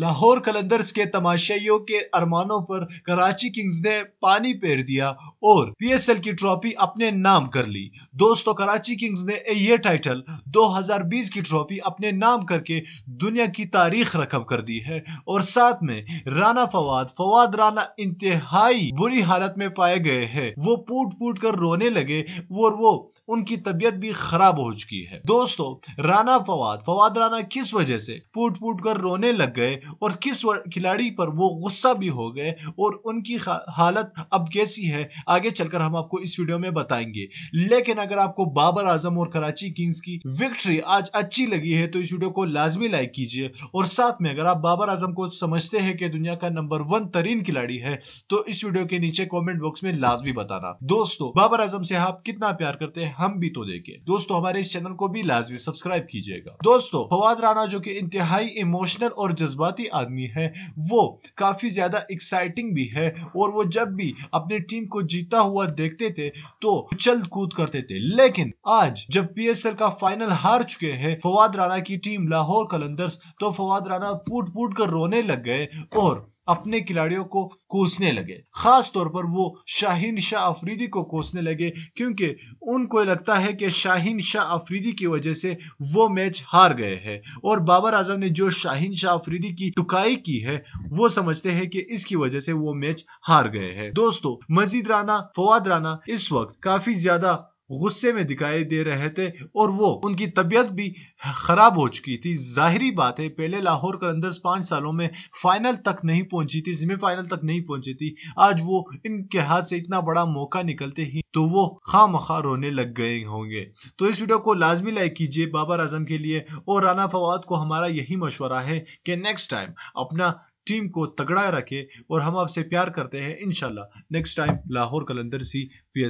लाहौर कलंदर्स के तमाशाइयों के अरमानों पर कराची किंग्स ने पानी पेर दिया और पीएसएल की ट्रॉफी अपने नाम कर ली दोस्तों कराची किंग्स ने ये टाइटल 2020 की ट्रॉफी अपने नाम करके दुनिया की तारीख रकम कर दी है और साथ में राना फवाद फवाद राना इंतहाई बुरी हालत में पाए गए हैं वो फूट फूट कर रोने लगे और वो उनकी तबीयत भी खराब हो चुकी है दोस्तों राना फवाद फवाद राना किस वजह से फूट फूट कर रोने लग गए और किस खिलाड़ी पर वो गुस्सा भी हो गए और उनकी हालत अब कैसी है आगे चलकर हम आपको इस वीडियो में बताएंगे लेकिन अगर आपको बाबर आजम और कराची किंग्स की विक्ट्री आज अच्छी लगी है तो इस वीडियो को लाजमी लाइक कीजिए और साथ में अगर आप बाबर आजम को समझते हैं कि दुनिया का नंबर वन तरीन खिलाड़ी है तो इस वीडियो के नीचे कॉमेंट बॉक्स में लाजमी बताना दोस्तों बाबर आजम से आप कितना प्यार करते हैं हम भी तो देखें दोस्तों हमारे इस चैनल को भी लाजमी सब्सक्राइब कीजिएगा दोस्तों फवाद राना जो की इंतहाई इमोशनल और जज्बा शुरुआती आदमी है वो काफ़ी ज़्यादा एक्साइटिंग भी है और वो जब भी अपनी टीम को जीता हुआ देखते थे तो चल कूद करते थे लेकिन आज जब पी का फाइनल हार चुके हैं फवाद राणा की टीम लाहौर कलंदर्स तो फवाद राणा फूट फूट कर रोने लग गए और अपने खिलाड़ियों को कोसने लगे खास तौर पर वो शाहीन शाह अफरीदी को कोसने लगे क्योंकि उनको लगता है कि शाहीन शाह अफरीदी की वजह से वो मैच हार गए हैं और बाबर आजम ने जो शाहीन शाह अफरीदी की टुकाई की है वो समझते हैं कि इसकी वजह से वो मैच हार गए हैं दोस्तों मजीद राना फवाद राना इस वक्त काफी ज्यादा गुस्से में दिखाई दे रहे थे और वो उनकी तबीयत भी खराब हो चुकी थी जाहिर बात है पहले लाहौर अंदर पाँच सालों में फाइनल तक नहीं पहुंची थी सेमीफाइनल तक नहीं पहुंची थी आज वो इनके हाथ से इतना बड़ा मौका निकलते ही तो वो खाम खा रोने लग गए होंगे तो इस वीडियो को लाजमी लाइक कीजिए बाबर आजम के लिए और राना फवाद को हमारा यही मशवरा है कि नेक्स्ट टाइम अपना टीम को तगड़ा रखे और हम आपसे प्यार करते हैं इनशाला नेक्स्ट टाइम लाहौर कलंदर सी पी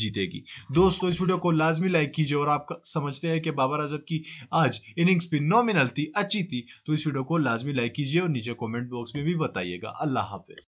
जीतेगी दोस्तों इस वीडियो को लाजमी लाइक कीजिए और आप समझते हैं कि बाबर आजम की आज इनिंग्स भी नॉमिनल थी अच्छी थी तो इस वीडियो को लाजमी लाइक कीजिए और नीचे कॉमेंट बॉक्स में भी बताइएगा अल्लाह हाफिज